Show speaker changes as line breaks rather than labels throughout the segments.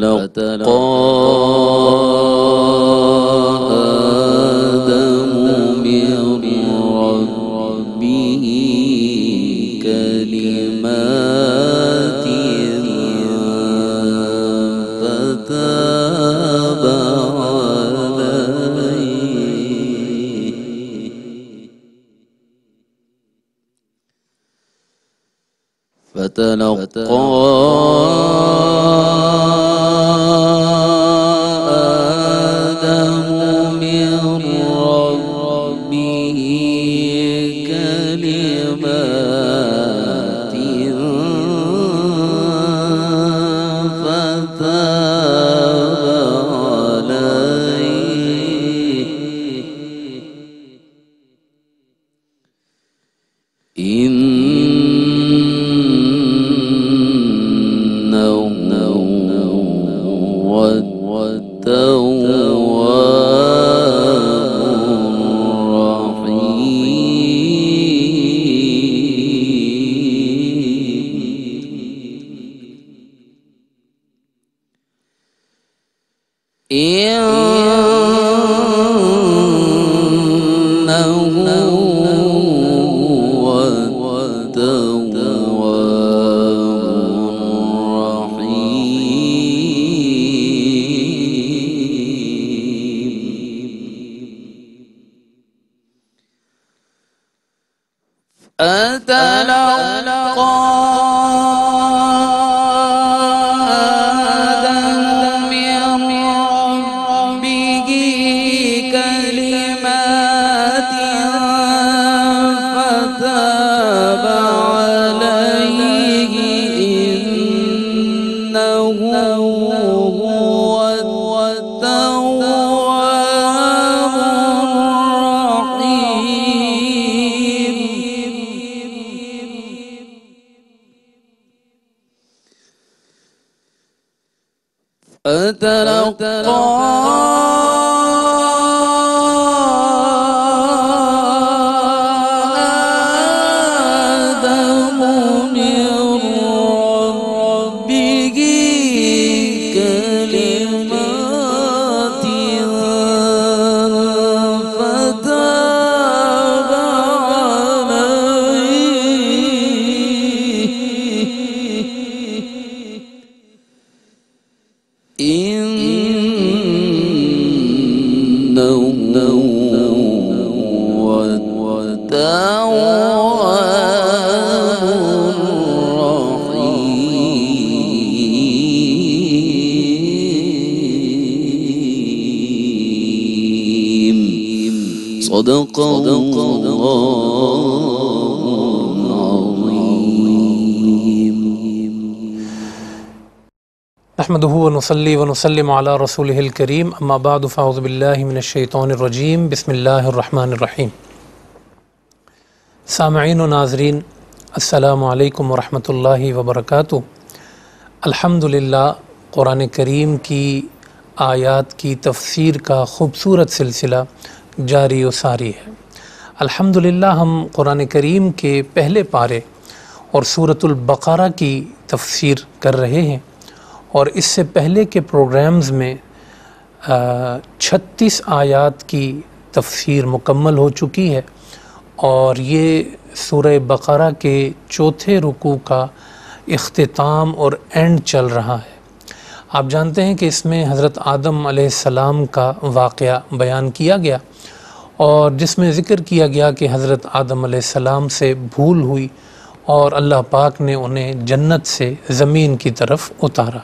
تلقى لما صدق الله
العظيم نحمده ونصلي ونسلم على رسوله الكريم أما بعد فأعوذ بالله من الشيطان الرجيم بسم الله الرحمن الرحيم سامعين السلام عليكم ورحمة الله وبركاته الحمد لله قرآن करीम کی آیات کی تفسیر کا خوبصورت سلسلہ जारी व सारी है अल्हम्दुलिल्लाह हम कुरान करीम के पहले पारे और सूरतुल बकारा की तफसीर कर रहे हैं और इससे पहले के प्रोग्राम्स में छत्तीस आयात की तफसीर मुकम्मल हो चुकी है और ये सूर बक़ारा के चौथे रुकू का अख्ताम और एंड चल रहा है आप जानते हैं कि इसमें हज़रत आदम सलाम का वाक़ बयान किया गया और जिसमें ज़िक्र किया गया कि हज़रत आदम सलाम से भूल हुई और अल्लाह पाक ने उन्हें जन्नत से ज़मीन की तरफ उतारा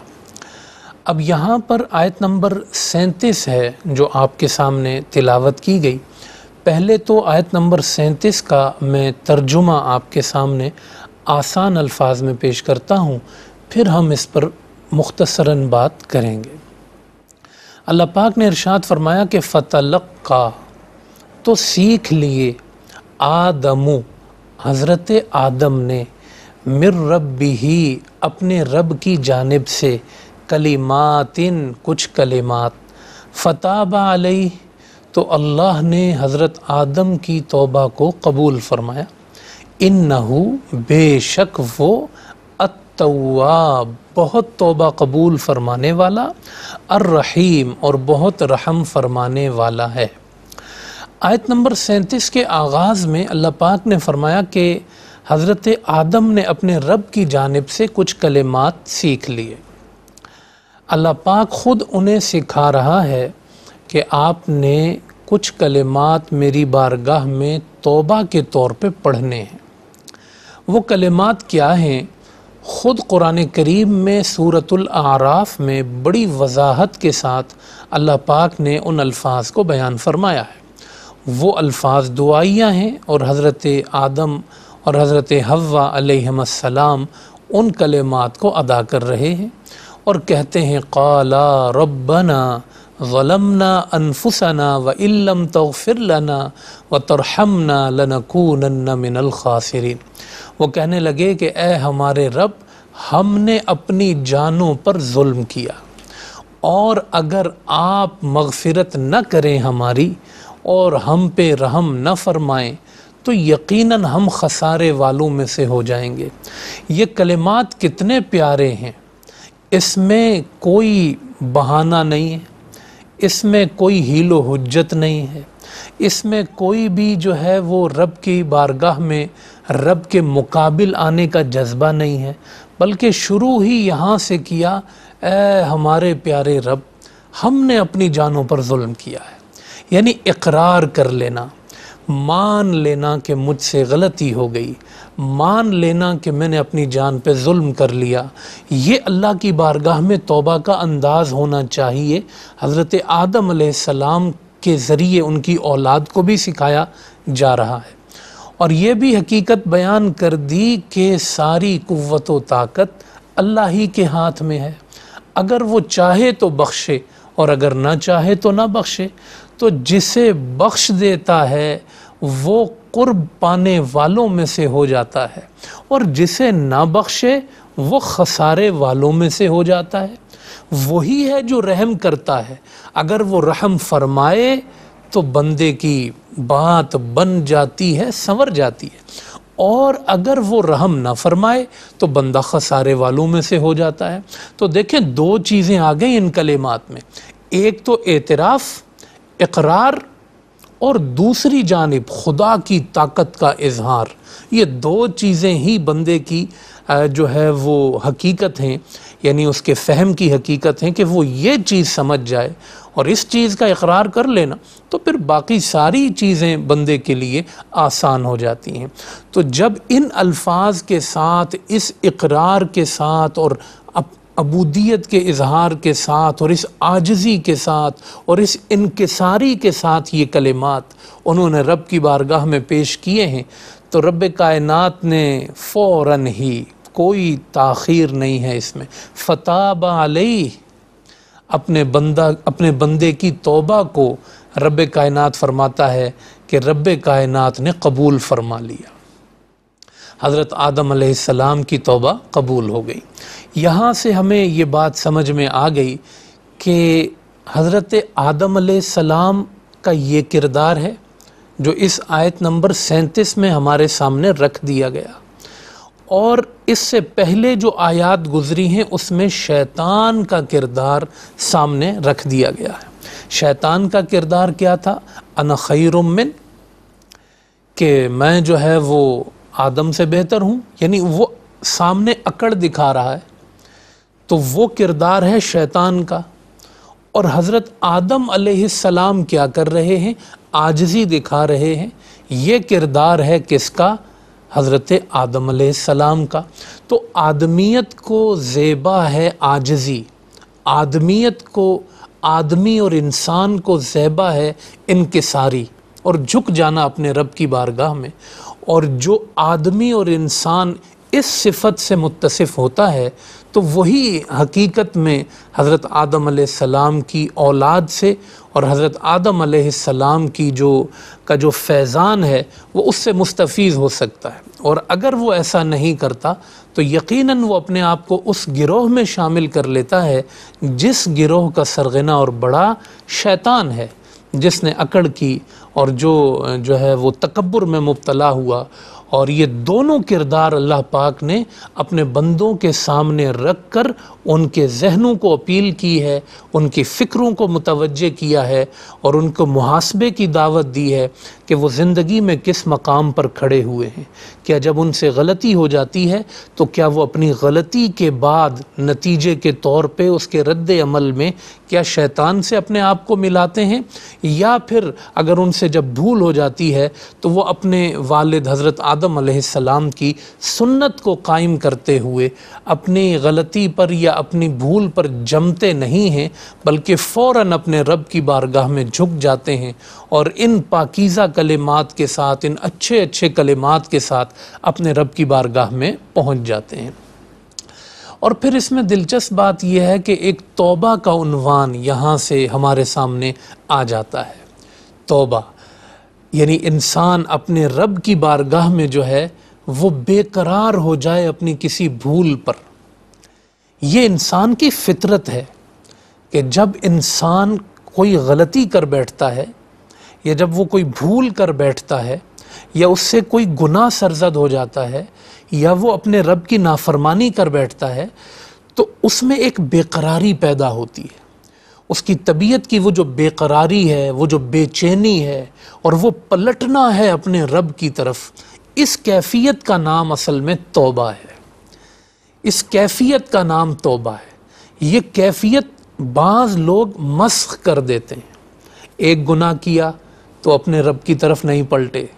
अब यहाँ पर आयत नंबर सैंतीस है जो आपके सामने तिलावत की गई पहले तो आयत नंबर सैंतीस का मैं तर्जुमा आपके सामने आसान अल्फाज में पेश करता हूँ फिर हम इस पर मुख्तसरन बात करेंगे अल्लाह पाक ने इरशाद फरमाया कि फ़तलक का तो सीख लिए आदमु हज़रत आदम ने मिर रब ही अपने रब की जानब से कलिमातिन कुछ कलिमात फताबा अलई तो अल्लाह ने हज़रत आदम की तौबा को कबूल फ़रमाया इन नहू बेशक वो अतवाब बहुत तौबा कबूल फ़रमाने वाला अर्रहीम और बहुत रहम फ़रमाने वाला है आयत नंबर सैंतीस के आगाज़ में अल्लाह पाक ने फरमाया कि हज़रत आदम ने अपने रब की जानब से कुछ कलेमात सीख लिए अल्लाह पाक ख़ुद उन्हें सिखा रहा है कि आपने कुछ कलेमात मेरी बारगाह में तोबा के तौर पे पढ़ने हैं वो कलेमात क्या हैं ख़ुद कुरान करीम में सूरतुल आराफ में बड़ी वजाहत के साथ अल्लाह पाक ने उन अल्फाज को बयान फरमाया है वो अल्फाज दुआइयाँ हैं और हज़रत आदम और हज़रत हवा अलैहिस्सलाम उन कलेमात को अदा कर रहे हैं और कहते हैं काला रबना ظلمنا أنفسنا وإن لم تغفر व तरहमना لنكونن من वो कहने लगे कि ए हमारे रब हमने अपनी जानों पर जुल्म किया और अगर आप मगफिरत न करें हमारी और हम पे रहम न फरमाएं तो यकीनन हम खसारे वालों में से हो जाएंगे ये कलिमात कितने प्यारे हैं इसमें कोई बहाना नहीं है इसमें कोई हीलो हजत नहीं है इसमें कोई भी जो है वो रब की बारगाह में रब के मुकाबिल आने का जज्बा नहीं है बल्कि शुरू ही यहाँ से किया ए हमारे प्यारे रब हमने अपनी जानों पर जुल्म किया है यानी इकरार कर लेना मान लेना कि मुझसे गलती हो गई मान लेना कि मैंने अपनी जान पे जुल्म कर लिया ये अल्लाह की बारगाह में तोबा का अंदाज़ होना चाहिए हज़रत आदम सलाम के ज़रिए उनकी औलाद को भी सिखाया जा रहा है और ये भी हकीकत बयान कर दी कि सारी कुत व ताकत अल्लाह ही के हाथ में है अगर वो चाहे तो बख्शे और अगर ना चाहे तो ना बख्शे तो जिसे बख्श देता है वो कुर्ब पाने वालों में से हो जाता है और जिसे ना बख्शे वो खसारे वालों में से हो जाता है वही है जो रहम करता है अगर वो रहम फरमाए तो बंदे की बात बन जाती है संवर जाती है और अगर वो रहम ना फरमाए तो बंदा खसारे वालों में से हो जाता है तो देखें दो चीज़ें आ गई इन कलेमात में एक तो एतराफ़ इकरार और दूसरी जानब खुदा की ताकत का इजहार ये दो चीज़ें ही बंदे की जो है वो हकीकत हैं यानी उसके फहम की हकीकत हैं कि वो ये चीज़ समझ जाए और इस चीज़ का इकरार कर लेना तो फिर बाकी सारी चीज़ें बंदे के लिए आसान हो जाती हैं तो जब इन अल्फाज के साथ इस इकरार के साथ और अबूदियत के इजहार के साथ और इस आजजी के साथ और इस इनकसारी के साथ ये कलेमात उन्होंने रब की बारगाह में पेश किए हैं तो रब कायनात ने फ़ौर ही कोई ताखीर नहीं है इसमें फ़ताब अलई अपने बंदा अपने बंदे की तोबा को रब कायनात फरमाता है कि रब कायनात ने कबूल फरमा लिया हज़रत आदम सलाम की तोबा कबूल हो गई यहाँ से हमें ये बात समझ में आ गई कि हज़रत आदम सलाम का ये किरदार है जो इस आयत नंबर सैंतीस में हमारे सामने रख दिया गया और इससे पहले जो आयात गुजरी हैं उसमें शैतान का किरदार सामने रख दिया गया है शैतान का किरदार क्या था अनखैरमिन कि मैं जो है वो आदम से बेहतर हूँ यानी वो सामने अकड़ दिखा रहा है तो वो किरदार है शैतान का और हज़रत आदम सलाम क्या कर रहे हैं आजजी दिखा रहे हैं ये किरदार है किसका हज़रत आदम सलाम का तो आदमियत को ज़ेबा है आजजी आदमियत को आदमी और इंसान को ज़ेबा है इनकसारी और झुक जाना अपने रब की बारगाह में और जो आदमी और इंसान इस सिफत से मुतसफ़ होता है तो वही हकीकत में हज़रत आदम सलाम की औलाद से और हज़रत आदम सलाम की जो का जो फैज़ान है वो उससे मुस्तफ़ हो सकता है और अगर वो ऐसा नहीं करता तो यकीनन वो अपने आप को उस गिरोह में शामिल कर लेता है जिस गिरोह का सरगना और बड़ा शैतान है जिसने अकड़ की और जो जो है वो तकबर में मुबतला हुआ और ये दोनों किरदार अल्लाह पाक ने अपने बंदों के सामने रख कर उनके जहनों को अपील की है उनकी फ़िक्रों को मुतवजह किया है और उनको मुहासबे की दावत दी है कि वो ज़िंदगी में किस मकाम पर खड़े हुए हैं क्या जब उनसे गलती हो जाती है तो क्या वो अपनी गलती के बाद नतीजे के तौर पर उसके रद्द अमल में क्या शैतान से अपने आप को मिलाते हैं या फिर अगर उनसे जब भूल हो जाती है तो वो अपने वालद हज़रत आदम आदम आसमाम की सुन्नत को कायम करते हुए अपनी गलती पर या अपनी भूल पर जमते नहीं हैं बल्कि फ़ौर अपने रब की बारगाह में झुक जाते हैं और इन पाकिज़ा कलेमात के साथ इन अच्छे अच्छे कलेमात के साथ अपने रब की बारगाह में पहुँच जाते हैं और फिर इसमें दिलचस्प बात यह है कि एक तोबा का उनवान यहाँ से हमारे सामने आ जाता है तोबा यानी इंसान अपने रब की बारगाह में जो है वो बेकरार हो जाए अपनी किसी भूल पर ये इंसान की फितरत है कि जब इंसान कोई गलती कर बैठता है या जब वो कोई भूल कर बैठता है या उससे कोई गुनाह सरजद हो जाता है या वो अपने रब की नाफरमानी कर बैठता है तो उसमें एक बेकरारी पैदा होती है उसकी तबीयत की वो जो बेकरारी है वो जो बेचैनी है और वो पलटना है अपने रब की तरफ इस कैफियत का नाम असल में तोबा है इस कैफियत का नाम तोबा है ये कैफियत बाज़ लोग मस्ख कर देते हैं एक गुनाह किया तो अपने रब की तरफ नहीं पलटे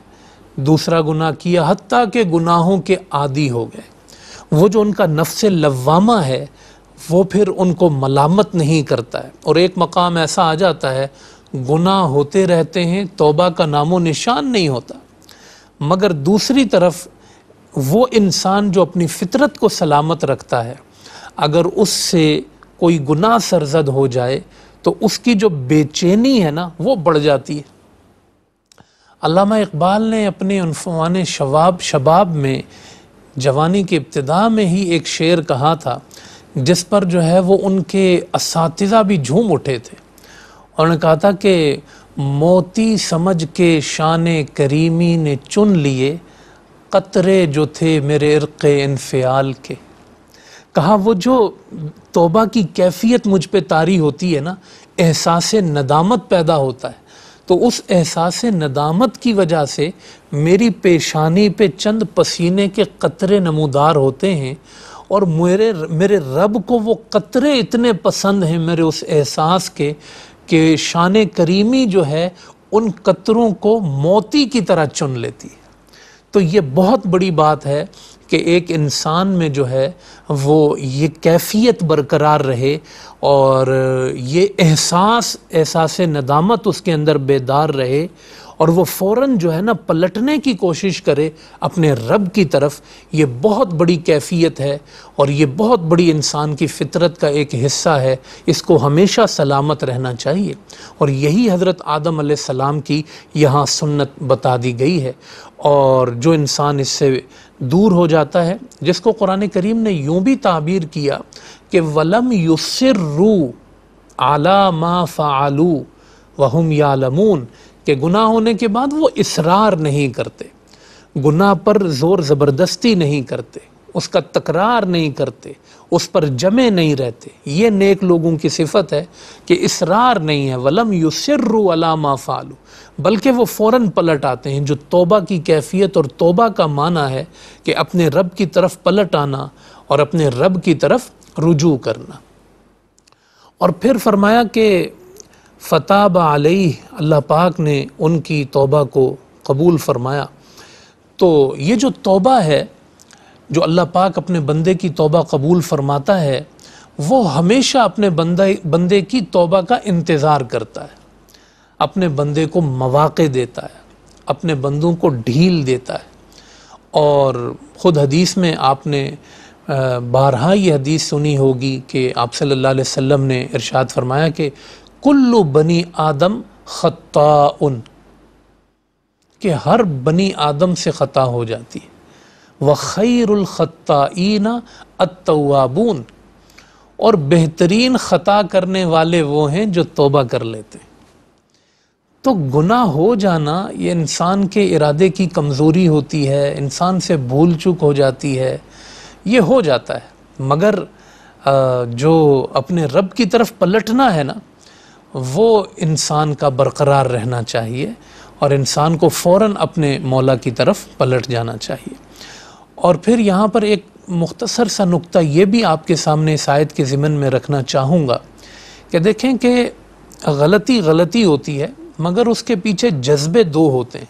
दूसरा गुनाह किया हती के गुनाहों के आदि हो गए वो जो उनका नफ्स लवामा है वो फिर उनको मलामत नहीं करता है और एक मकाम ऐसा आ जाता है गुनाह होते रहते हैं तोबा का नामो निशान नहीं होता मगर दूसरी तरफ वो इंसान जो अपनी फितरत को सलामत रखता है अगर उससे कोई गुनाह सरजद हो जाए तो उसकी जो बेचैनी है ना वो बढ़ जाती है अलामा इकबाल ने अपने उनफान शवाब शबाब में जवानी के इब्तदा में ही एक शेर कहा था जिस पर जो है वो उनके इस भी झूम उठे थे उन्होंने कहा था कि मोती समझ के शान करीमी ने चुन लिए कतरे जो थे मेरे इर्क इनफियाल के कहा वो जो तोबा की कैफियत मुझ पर तारी होती है ना एहसास नदामत पैदा होता है तो उस एहसास नदामत की वजह से मेरी पेशानी पे चंद पसीने के कतरे नमूदार होते हैं और मेरे मेरे रब को वो कतरे इतने पसंद हैं मेरे उस एहसास के कि शान करीमी जो है उन कतरों को मोती की तरह चुन लेती है तो ये बहुत बड़ी बात है कि एक इंसान में जो है वो ये कैफियत बरकरार रहे और ये एहसास एहसास नदामत उसके अंदर बेदार रहे और वो फ़ौर जो है ना पलटने की कोशिश करे अपने रब की तरफ ये बहुत बड़ी कैफियत है और ये बहुत बड़ी इंसान की फितरत का एक हिस्सा है इसको हमेशा सलामत रहना चाहिए और यही हज़रत आदम सलाम की यहाँ सुन्नत बता दी गई है और जो इंसान इससे दूर हो जाता है जिसको कुरान करीम ने यूँ भी ताबीर किया कि वलम युसर रू आला मा फ़ालू वहम यालमून कि गुनाह होने के बाद वो इसरार नहीं करते गुनाह पर ज़ोर ज़बरदस्ती नहीं करते उसका तकरार नहीं करते उस पर जमे नहीं रहते ये नेक लोगों की सिफत है कि इसरार नहीं है वलम युसर्रु अलामा फालू बल्कि वो फ़ौर पलट आते हैं जो तोबा की कैफियत और तोबा का माना है कि अपने रब की तरफ पलट आना और अपने रब की तरफ रुजू करना और फिर फरमाया कि फ़ताब आलही अल्लाह पाक ने उनकी तोबा को कबूल फरमाया तो ये जो तोबा है जो अल्लाह पाक अपने बंदे की तोबा कबूल फरमाता है वो हमेशा अपने बंदे बंदे की तोबा का इंतज़ार करता है अपने बंदे को मौाक़े देता है अपने बंदों को ढील देता है और ख़ुद हदीस में आपने बारहा ये हदीस सुनी होगी कि आप सल्लल्लाहु अलैहि वसल्लम ने इरशाद फरमाया कि कुल्लु बनी आदम ख़ता के हर बनी आदम से ख़ता हो जाती है व खैरखत्ताईना अतवाबून और बेहतरीन ख़ता करने वाले वो हैं जो तोबा कर लेते हैं तो गुनाह हो जाना ये इंसान के इरादे की कमज़ोरी होती है इंसान से भूल चूक हो जाती है ये हो जाता है मगर जो अपने रब की तरफ पलटना है ना वो इंसान का बरकरार रहना चाहिए और इंसान को फ़ौर अपने मौला की तरफ पलट जाना चाहिए और फिर यहाँ पर एक मुख्तसर सा नुक्ता ये भी आपके सामने शायद के ज़िमन में रखना चाहूँगा कि देखें कि गलती गलती होती है मगर उसके पीछे जज्बे दो होते हैं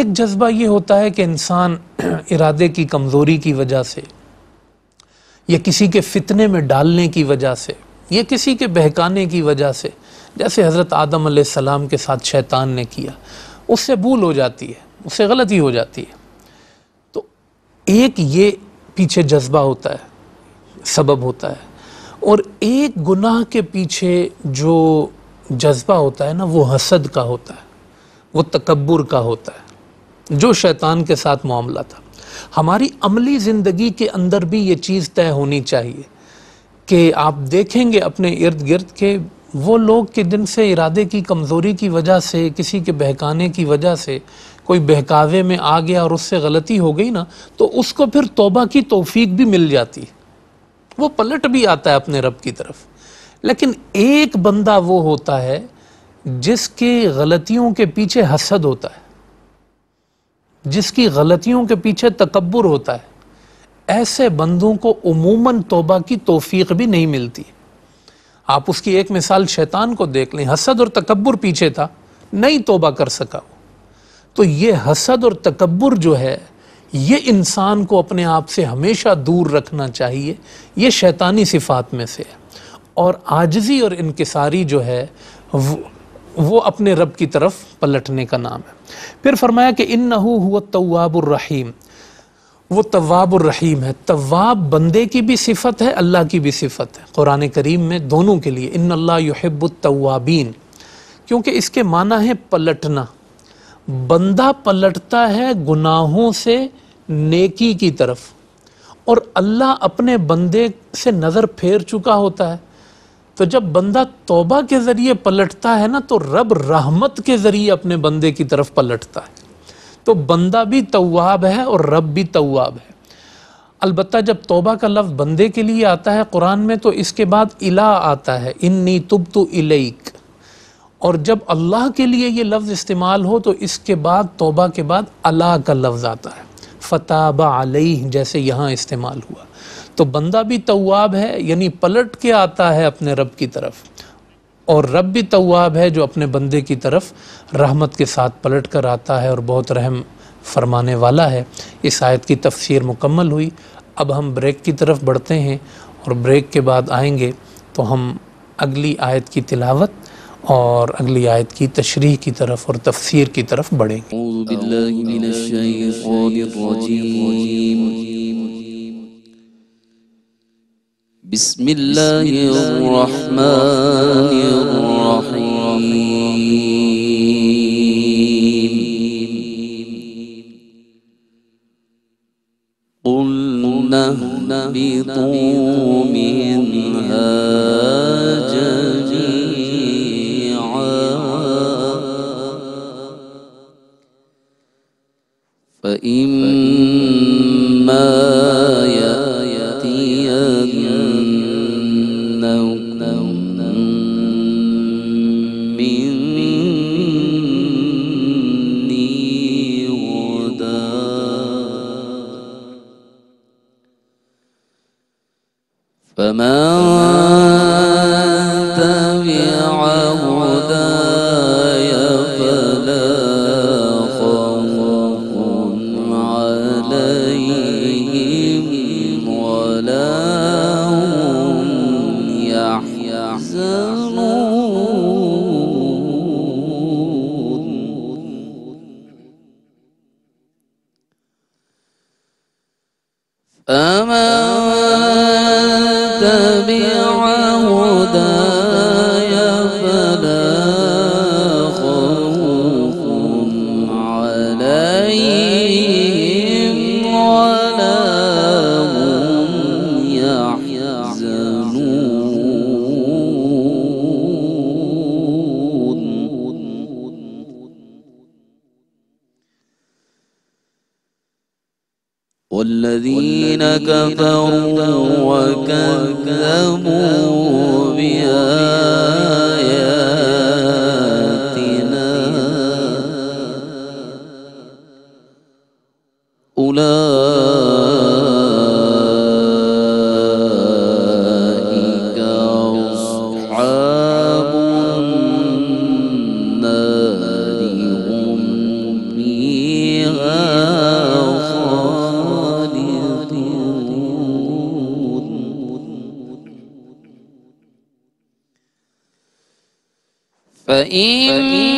एक जज्बा ये होता है कि इंसान इरादे की कमज़ोरी की वजह से या किसी के फितने में डालने की वजह से ये किसी के बहकाने की वजह से जैसे हज़रत आदम सलाम के साथ शैतान ने किया उससे भूल हो जाती है उससे गलती हो जाती है तो एक ये पीछे जज्बा होता है सबब होता है और एक गुनाह के पीछे जो जज्बा होता है ना वो हसद का होता है वो तकबर का होता है जो शैतान के साथ मामला था हमारी अमली ज़िंदगी के अंदर भी ये चीज़ तय होनी चाहिए कि आप देखेंगे अपने इर्द गिर्द के वो लोग के दिन से इरादे की कमज़ोरी की वजह से किसी के बहकाने की वजह से कोई बहकावे में आ गया और उससे गलती हो गई ना तो उसको फिर तोबा की तोफीक भी मिल जाती वो पलट भी आता है अपने रब की तरफ लेकिन एक बंदा वो होता है जिसके गलतियों के पीछे हसद होता है जिसकी गलतियों के पीछे तकबर होता है ऐसे बंदों को उमूमन तोबा की तोफीक भी नहीं मिलती आप उसकी एक मिसाल शैतान को देख लें हसद और तकबर पीछे था नहीं तोबा कर सका तो ये हसद और तकबर जो है ये इंसान को अपने आप से हमेशा दूर रखना चाहिए ये शैतानी सिफात में से है और आजजी और इनकसारी जो है वो, वो अपने रब की तरफ पलटने का नाम है फिर फरमाया कि इन नहू हुआ रहीम वो तवाब और रहीम है तवाब बंदे की भी सिफत है अल्लाह की भी सिफत है कुरान करीम में दोनों के लिए इन अल्लाहबुलतवाबीन क्योंकि इसके माना है पलटना बंदा पलटता है गुनाहों से नेकी की तरफ और अल्लाह अपने बंदे से नज़र फेर चुका होता है तो जब बंदा तोबा के ज़रिए पलटता है ना तो रब रहमत के ज़रिए अपने बंदे की तरफ पलटता है तो बंदा भी तवाब है और रब भी तवाब है अलबत् जब तोबा का लफ्ज़ बंदे के लिए आता है कुरान में तो इसके बाद इला आता है इन्नी तुब तो इलेक और जब अल्लाह के लिए ये लफ्ज़ इस्तेमाल हो तो इसके बाद तोबा के बाद अला का लफ्ज़ आता है फ़ताबा अलई जैसे यहाँ इस्तेमाल हुआ तो बंदा भी तवाब है यानी पलट के आता है अपने रब की तरफ और रब भी तवाब है जो अपने बंदे की तरफ रहमत के साथ पलट कर आता है और बहुत रहम फरमाने वाला है इस आयत की तफसीर मुकम्मल हुई अब हम ब्रेक की तरफ बढ़ते हैं और ब्रेक के बाद आएंगे तो हम अगली आयत की तिलावत और अगली आयत की तशरी की तरफ और तफसीर की तरफ बढ़ेंगे
بسم الله الرحمن الرحيم قلنا نهبطوا من تحزنون أمن تبع هداه فإن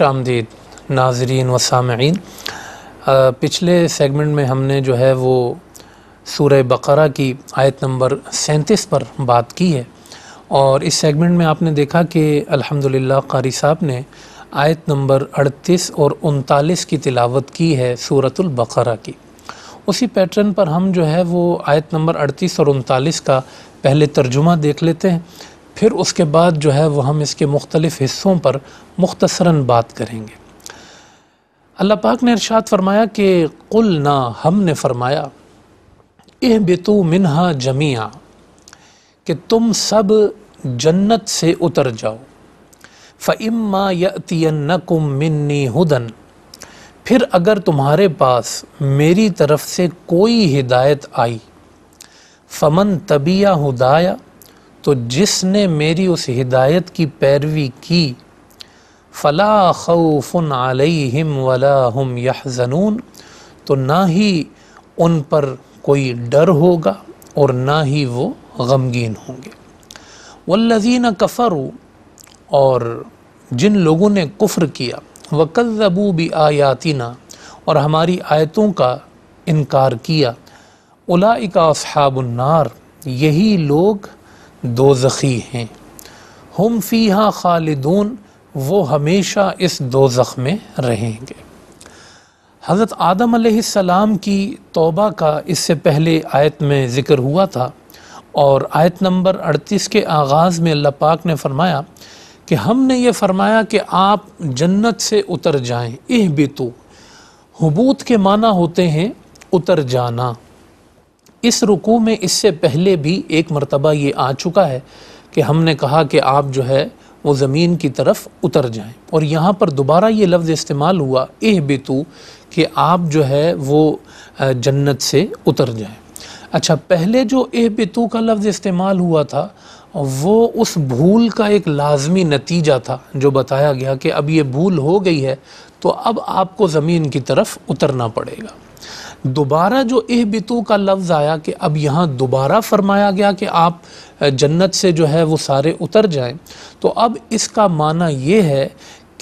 खुश आमदीद नाजरीन व सामीन पिछले सेगमेंट में हमने जो है वो सूर्य बकरा की आयत नंबर सैंतीस पर बात की है और इस सेगमेंट में आपने देखा कि अल्हम्दुलिल्लाह कारी साहब ने आयत नंबर अड़तीस और उनतालीस की तिलावत की है सूरतुल बकरा की उसी पैटर्न पर हम जो है वो आयत नंबर अड़तीस और उनतालीस का पहले तर्जुमा देख लेते हैं फिर उसके बाद जो है वह हम इसके मुख्तलिफ़ हिस्सों पर मुख्तसरा बात करेंगे अल्लाह पाक ने इरशाद फरमाया कि कुल ना हमने फरमाया एह बेतु मिनहा जमिया कि तुम सब जन्नत से उतर जाओ यतीन यतियन्नकुम मिन्नी हुदन फिर अगर तुम्हारे पास मेरी तरफ से कोई हिदायत आई फमन तबिया हुदाया तो जिसने मेरी उस हिदायत की पैरवी की फ़ला खौफ़ुन आलहिम वला हम यहजनून तो ना ही उन पर कोई डर होगा और ना ही वो गमगीन होंगे वल्लजीन कफ़रू और जिन लोगों ने कुफ़्र किया वकज़बू भी आयातिना और हमारी आयतों का इनकार किया उलाइका असहाबुन्नार यही लोग दो जख़ी हैं हम फ़ीहा खालिदून वो हमेशा इस दो में रहेंगे हज़रत आदम सलाम की तौबा का इससे पहले आयत में ज़िक्र हुआ था और आयत नंबर 38 के आगाज़ में अल्लाह पाक ने फरमाया कि हमने ये फरमाया कि आप जन्नत से उतर जाएं इह बितु हबूत के माना होते हैं उतर जाना इस रुकू में इससे पहले भी एक मरतबा ये आ चुका है कि हमने कहा कि आप जो है वो ज़मीन की तरफ उतर जाएं और यहाँ पर दोबारा ये लफ्ज़ इस्तेमाल हुआ एह बेतू कि आप जो है वो जन्नत से उतर जाएं अच्छा पहले जो एह बेतू का लफ्ज़ इस्तेमाल हुआ था वो उस भूल का एक लाजमी नतीजा था जो बताया गया कि अब ये भूल हो गई है तो अब आपको ज़मीन की तरफ उतरना पड़ेगा दोबारा जो एह बितू का लफ्ज़ आया कि अब यहाँ दोबारा फरमाया गया कि आप जन्नत से जो है वो सारे उतर जाएं तो अब इसका माना ये है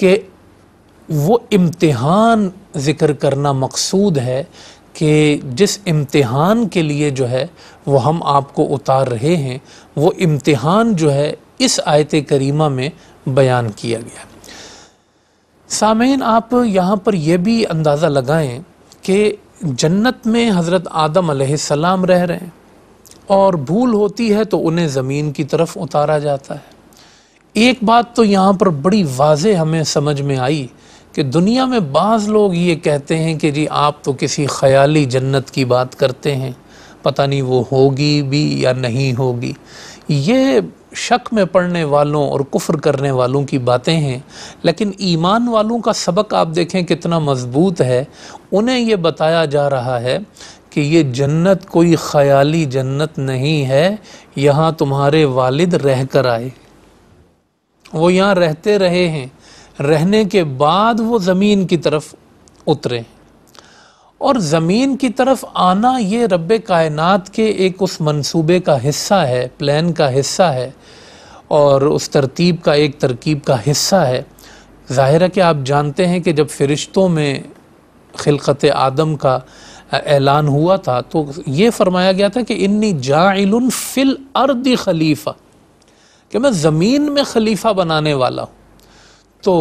कि वो इम्तिहान ज़िक्र करना मकसूद है कि जिस इम्तिहान के लिए जो है वो हम आपको उतार रहे हैं वो इम्तिहान जो है इस आयत करीमा में बयान किया गया सामेन आप यहाँ पर यह भी अंदाज़ा लगाएं कि जन्नत में हज़रत आदम सलाम रह रहे हैं और भूल होती है तो उन्हें ज़मीन की तरफ उतारा जाता है एक बात तो यहाँ पर बड़ी वाज हमें समझ में आई कि दुनिया में बाज़ लोग ये कहते हैं कि जी आप तो किसी ख़याली जन्नत की बात करते हैं पता नहीं वो होगी भी या नहीं होगी ये शक में पड़ने वालों और कुफ्र करने वालों की बातें हैं लेकिन ईमान वालों का सबक आप देखें कितना मज़बूत है उन्हें ये बताया जा रहा है कि ये जन्नत कोई ख़याली जन्नत नहीं है यहाँ तुम्हारे वालिद रह कर आए वो यहाँ रहते रहे हैं रहने के बाद वो ज़मीन की तरफ उतरे और ज़मीन की तरफ आना ये रब कायनात के एक उस मंसूबे का हिस्सा है प्लान का हिस्सा है और उस तरतीब का एक तरकीब का हिस्सा है ज़ाहिर है कि आप जानते हैं कि जब फ़रिश्तों में खिलकत आदम का ऐलान हुआ था तो ये फरमाया गया था कि इन्नी जाइल फिल अर्द खलीफ़ा कि मैं ज़मीन में खलीफ़ा बनाने वाला हूँ तो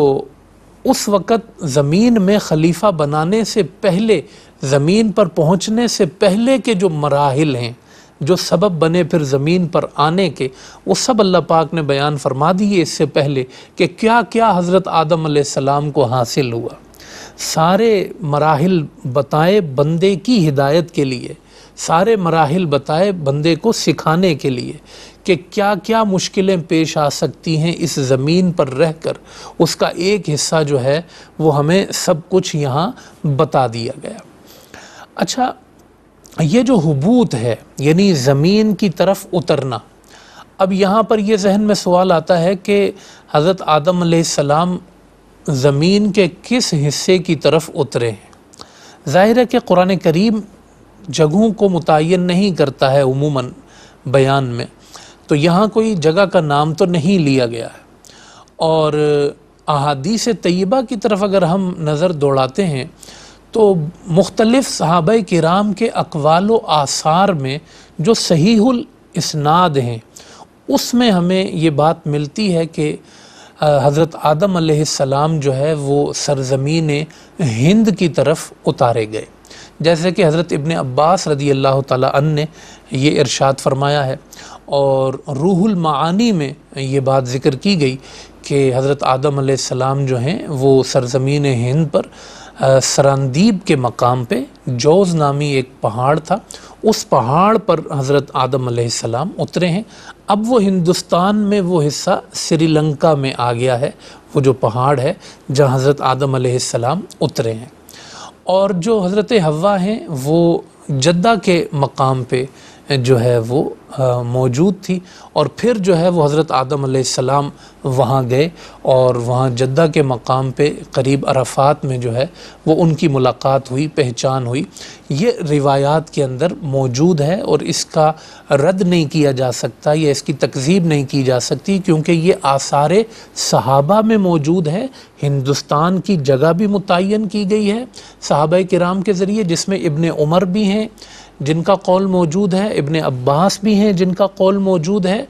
उस वक़्त ज़मीन में खलीफ़ा बनाने से पहले ज़मीन पर पहुँचने से पहले के जो मराहल हैं जो सबब बने फिर ज़मीन पर आने के वो सब अल्लाह पाक ने बयान फरमा दिए इससे पहले कि क्या क्या हज़रत आदम सलाम को हासिल हुआ सारे मराहल बताए बंदे की हिदायत के लिए सारे मराहल बताए बंदे को सिखाने के लिए कि क्या क्या मुश्किलें पेश आ सकती हैं इस ज़मीन पर रह कर उसका एक हिस्सा जो है वो हमें सब कुछ यहाँ बता दिया गया अच्छा ये जो हबूत है यानी ज़मीन की तरफ उतरना अब यहाँ पर यह जहन में सवाल आता है कि हज़रत आदम सलाम ज़मीन के किस हिस्से की तरफ उतरे हैं ज़ाहिर है कि कुरान करीम जगहों को मुतन नहीं करता है उमूमन बयान में तो यहाँ कोई जगह का नाम तो नहीं लिया गया है और अहादीस तयबा की तरफ अगर हम नज़र दौड़ाते हैं तो मुख्तलिफ़ सहाब कराम के अकवाल आसार में जो सहीहुल इसनाद हैं उसमें हमें ये बात मिलती है कि हज़रत आदम सलाम जो है वो सरजमीन हिंद की तरफ उतारे गए जैसे कि हज़रत इब्न अब्बास रदी अल्लाह तन ने ये इरशाद फरमाया है और रूहुल मानी में ये बात ज़िक्र की गई कि हज़रत आदम सलाम जो हैं वो सरजमीन हिंद पर सरंदीब के मकाम पे जौज़ नामी एक पहाड़ था उस पहाड़ पर हज़रत आदम सलाम उतरे हैं अब वो हिंदुस्तान में वो हिस्सा श्रीलंका में आ गया है वो जो पहाड़ है जहाँ हज़रत आदम सलाम उतरे हैं और जो हज़रत हवा हैं वो जद्दा के मकाम पे जो है वो मौजूद थी और फिर जो है वो हज़रत आदम सलाम वहाँ गए और वहाँ जद्दा के मकाम पे करीब अरफात में जो है वो उनकी मुलाकात हुई पहचान हुई ये रिवायात के अंदर मौजूद है और इसका रद्द नहीं किया जा सकता या इसकी तकजीब नहीं की जा सकती क्योंकि ये आसार सहाबा में मौजूद है हिंदुस्तान की जगह भी मुतन की गई है सहाबा कराम के ज़रिए जिसमें इबन उमर भी हैं हैं जिनका कौल मौजूद है इबन अब्बास भी हैं जिनका कौल मौजूद है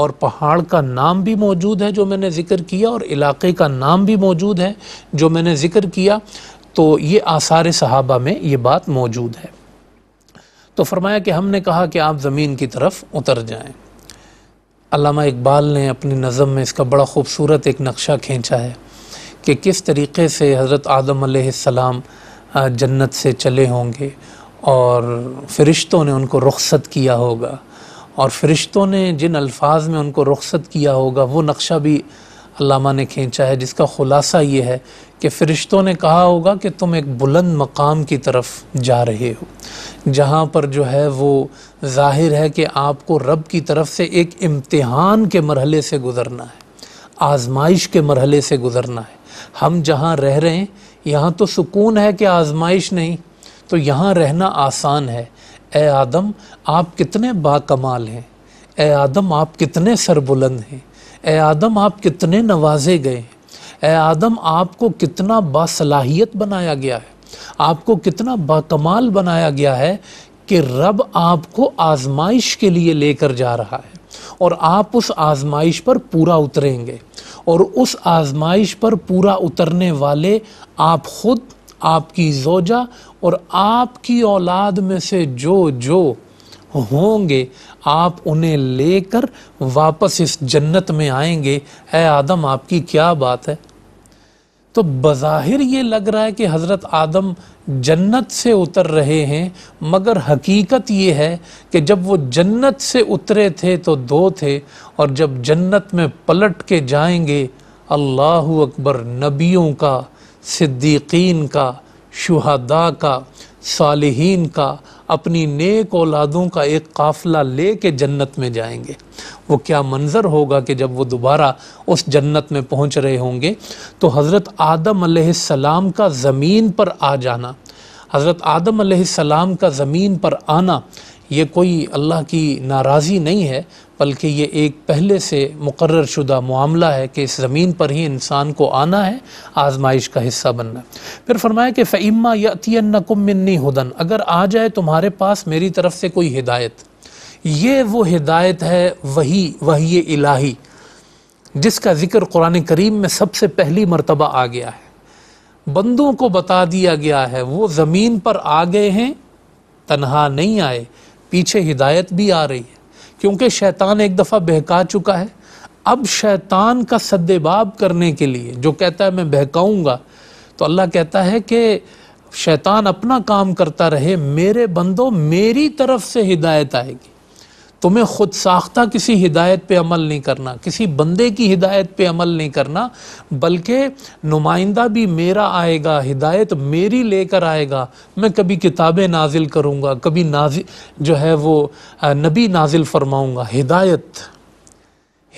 और पहाड़ का नाम भी मौजूद है जो मैंने ज़िक्र किया और इलाके का नाम भी मौजूद है जो मैंने ज़िक्र किया तो ये आसार सहाबा में ये बात मौजूद है तो फरमाया कि हमने कहा कि आप ज़मीन की तरफ उतर जाएँ अलामा इकबाल ने अपनी नज़म में इसका बड़ा खूबसूरत एक नक्शा खींचा है कि किस तरीके से हज़रत आदम सलाम जन्नत से चले होंगे और फ़रिश्तों ने उनको रुखसत किया होगा और फ़रिश्तों ने जिन अल्फाज में उनको रुखसत किया होगा वो नक्शा भी अल्लामा ने खींचा है जिसका ख़ुलासा ये है कि फ़रिश्तों ने कहा होगा कि तुम एक बुलंद मकाम की तरफ जा रहे हो जहाँ पर जो है वो ज़ाहिर है कि आपको रब की तरफ से एक इम्तहान के मरहले से गुज़रना है आजमाइश के मरहले से गुज़रना है हम जहाँ रह रहे हैं यहाँ तो सुकून है कि आजमाइश नहीं तो यहाँ रहना आसान है ए आदम आप कितने बाकमाल हैं ए आदम आप कितने सरबुलंद हैं ए आदम आप कितने नवाजे गए हैं ए आदम आपको कितना बासलाहियत बनाया गया है आपको कितना बाकमाल बनाया गया है कि रब आपको आजमाइश के लिए लेकर जा रहा है और आप उस आजमाइश पर पूरा उतरेंगे और उस आजमाइश पर पूरा उतरने वाले आप खुद आपकी जोजा और आपकी औलाद में से जो जो होंगे आप उन्हें लेकर वापस इस जन्नत में आएंगे ए आदम आपकी क्या बात है तो बज़ाहिर ये लग रहा है कि हज़रत आदम जन्नत से उतर रहे हैं मगर हकीकत ये है कि जब वो जन्नत से उतरे थे तो दो थे और जब जन्नत में पलट के जाएंगे अल्लाह अकबर नबियों का सिद्दीकीन का शुहदा का सालहीन का अपनी नेक औलादों का एक काफ़िला ले के जन्नत में जाएंगे वो क्या मंज़र होगा कि जब वो दोबारा उस जन्नत में पहुंच रहे होंगे तो हज़रत आदम सलाम का ज़मीन पर आ जाना हज़रत आदम सलाम का ज़मीन पर आना ये कोई अल्लाह की नाराज़ी नहीं है बल्कि ये एक पहले से मुकर शुदा मामला है कि इस ज़मीन पर ही इंसान को आना है आजमाइश का हिस्सा बनना फिर फरमाया कि फ़ैमा यतियन्नकुमन्नी हदन अगर आ जाए तुम्हारे पास मेरी तरफ से कोई हिदायत ये वो हिदायत है वही वही इलाही जिसका ज़िक्र कुरान करीम में सबसे पहली मरतबा आ गया है बंदों को बता दिया गया है वो ज़मीन पर आ गए हैं तनहा नहीं आए पीछे हिदायत भी आ रही है क्योंकि शैतान एक दफ़ा बहका चुका है अब शैतान का सद्देबाब करने के लिए जो कहता है मैं बहकाऊँगा तो अल्लाह कहता है कि शैतान अपना काम करता रहे मेरे बंदो मेरी तरफ से हिदायत आएगी तुम्हें खुद साख्ता किसी हिदायत पे अमल नहीं करना किसी बंदे की हिदायत पे अमल नहीं करना बल्कि नुमाइंदा भी मेरा आएगा हिदायत मेरी लेकर आएगा मैं कभी किताबें नाजिल करूँगा कभी नाजिल जो है वो नबी नाजिल फरमाऊँगा हिदायत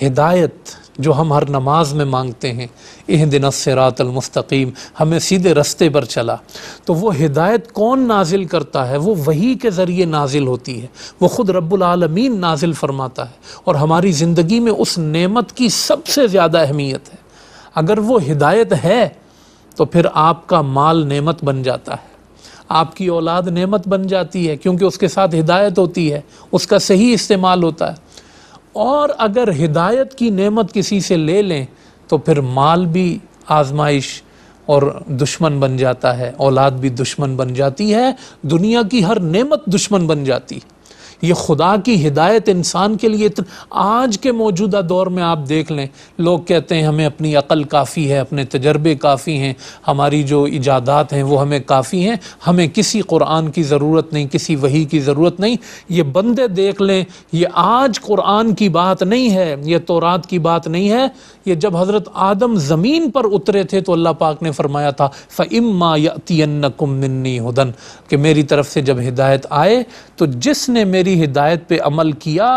हिदायत जो हम हर नमाज में मांगते हैं इह दिन सरातलमस्तकीम हमें सीधे रस्ते पर चला तो वो हिदायत कौन नाजिल करता है वो वही के ज़रिए नाजिल होती है वो ख़ुद रब्लमीन नाजिल फरमाता है और हमारी ज़िंदगी में उस नेमत की सबसे ज़्यादा अहमियत है अगर वो हिदायत है तो फिर आपका माल नेमत बन जाता है आपकी औलाद नेमत बन जाती है क्योंकि उसके साथ हिदायत होती है उसका सही इस्तेमाल होता है और अगर हिदायत की नेमत किसी से ले लें तो फिर माल भी आजमाइश और दुश्मन बन जाता है औलाद भी दुश्मन बन जाती है दुनिया की हर नेमत दुश्मन बन जाती है ये खुदा की हिदायत इंसान के लिए आज के मौजूदा दौर में आप देख लें लोग कहते हैं हमें अपनी अकल काफ़ी है अपने तजर्बे काफ़ी हैं हमारी जो इजादात हैं वो हमें काफ़ी हैं हमें किसी कुरान की ज़रूरत नहीं किसी वही की ज़रूरत नहीं ये बंदे देख लें ये आज कुरान की बात नहीं है ये तोरात की बात नहीं है ये जब हज़रत आदम ज़मीन पर उतरे थे तो अल्लाह पाक ने फरमाया था फ़िम्मा यतियन्नकुमन्नी हुदन कि मेरी तरफ से जब हिदायत आए तो जिसने मेरी हिदायत पे अमल किया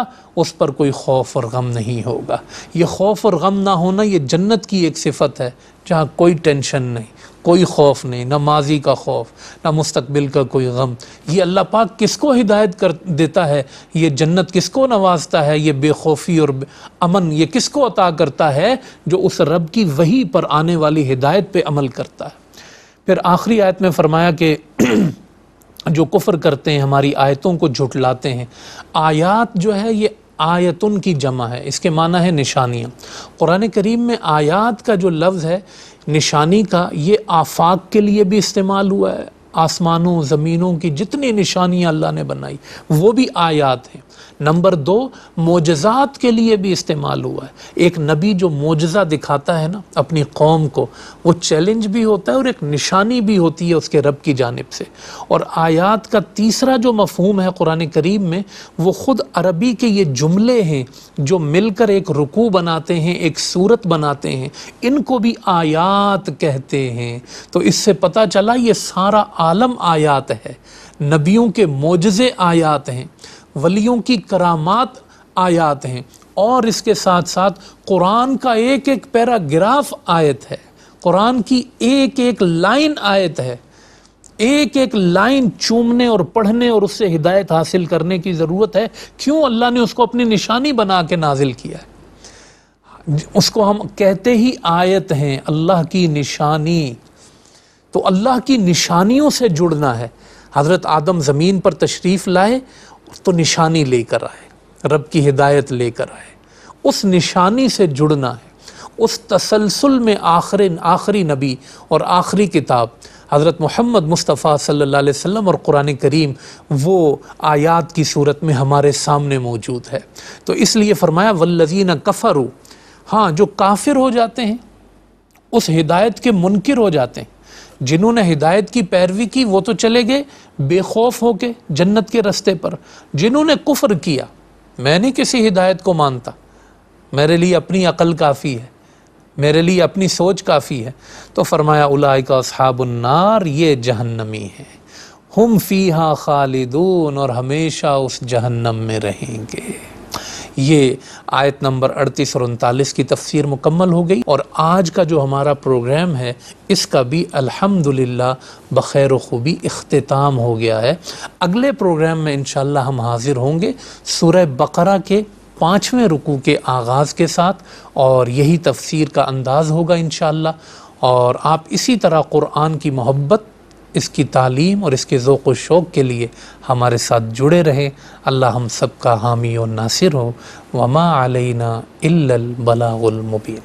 उस पर कोई खौफ और गम नहीं होगा ये खौफ और गम ना होना ये जन्नत की एक सिफत है जहाँ कोई टेंशन नहीं कोई खौफ नहीं ना माजी का खौफ ना मुस्तबिल का कोई गम ये अल्लाह पाक किसको हिदायत कर देता है ये जन्नत किसको नवाजता है ये बेखौफी और अमन ये किसको अता करता है जो उस रब की वही पर आने वाली हिदायत पर अमल करता है फिर आखिरी आयत में फरमाया कि जो कुफर करते हैं हमारी आयतों को झुटलाते हैं आयात जो है ये आयतन की जमा है इसके माना है निशानियाँ कुरान करीम में आयात का जो लफ्ज़ है निशानी का ये आफाक के लिए भी इस्तेमाल हुआ है आसमानों ज़मीनों की जितनी निशानियाँ अल्लाह ने बनाई वो भी आयात हैं नंबर दो मोजात के लिए भी इस्तेमाल हुआ है एक नबी जो मोजा दिखाता है ना अपनी कौम को वो चैलेंज भी होता है और एक निशानी भी होती है उसके रब की जानब से और आयात का तीसरा जो मफहम है कुरान करीब में वो ख़ुद अरबी के ये जुमले हैं जो मिलकर एक रुकू बनाते हैं एक सूरत बनाते हैं इनको भी आयात कहते हैं तो इससे पता चला ये सारा आलम आयात है नबियों के मोजे आयात हैं वलियों की करामात आयात हैं और इसके साथ साथ कुरान का एक एक पैराग्राफ आयत है कुरान की एक एक लाइन आयत है एक एक लाइन चूमने और पढ़ने और उससे हिदायत हासिल करने की ज़रूरत है क्यों अल्लाह ने उसको अपनी निशानी बना के नाजिल किया है उसको हम कहते ही आयत हैं अल्लाह की निशानी तो अल्लाह की निशानियों से जुड़ना है हज़रत आदम ज़मीन पर तशरीफ़ लाए तो निशानी लेकर आए रब की हिदायत लेकर आए उस निशानी से जुड़ना है उस तसलसल में आखिर आखिरी नबी और आखिरी किताब हज़रत मोहम्मद मुस्तफ़ा सल्लल्लाहु अलैहि वसल्लम और कुरान करीम वो आयात की सूरत में हमारे सामने मौजूद है तो इसलिए फ़रमाया वल्लजीन कफ़रू हाँ जो काफिर हो जाते हैं उस हिदायत के मुनकर हो जाते हैं जिन्होंने हिदायत की पैरवी की वो तो चले गए बेखौफ होके जन्नत के रस्ते पर जिन्होंने कुफ्र किया मैं नहीं किसी हिदायत को मानता मेरे लिए अपनी अकल काफ़ी है मेरे लिए अपनी सोच काफ़ी है तो फरमाया उलाय का साबुन्नार ये जहन्नमी है हम फ़ी खालिदून और हमेशा उस जहन्नम में रहेंगे ये आयत नंबर अड़तीस और उनतालीस की तफसीर मुकम्मल हो गई और आज का जो हमारा प्रोग्राम है इसका भी अल्हम्दुलिल्लाह बखैर खूबी अख्ताम हो गया है अगले प्रोग्राम में इन हम हाजिर होंगे सूर्य बकरा के पाँचवें रुकू के आगाज़ के साथ और यही तफसीर का अंदाज़ होगा इन और आप इसी तरह क़ुरान की मोहब्बत इसकी तालीम और इसके ज़ोक़ शौक़ के लिए हमारे साथ जुड़े रहे अल्लाह हम सब का हामी और नासिर हो वमा अलैना इल्लल बलागुल मुबीन